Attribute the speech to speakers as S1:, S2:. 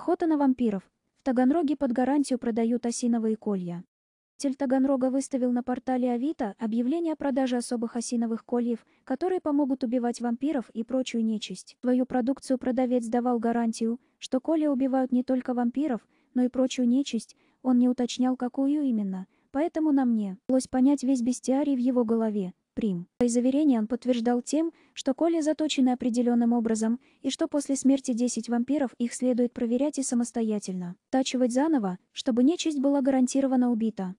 S1: Охота на вампиров. В Таганроге под гарантию продают осиновые колья. Тель Таганрога выставил на портале Авито объявление о продаже особых осиновых кольев, которые помогут убивать вампиров и прочую нечисть. Твою продукцию продавец давал гарантию, что колья убивают не только вампиров, но и прочую нечисть, он не уточнял какую именно, поэтому на мне. Лось понять весь бестиарий в его голове, Прим. Свои заверения он подтверждал тем, что коли заточены определенным образом, и что после смерти 10 вампиров их следует проверять и самостоятельно. Тачивать заново, чтобы нечисть была гарантированно убита.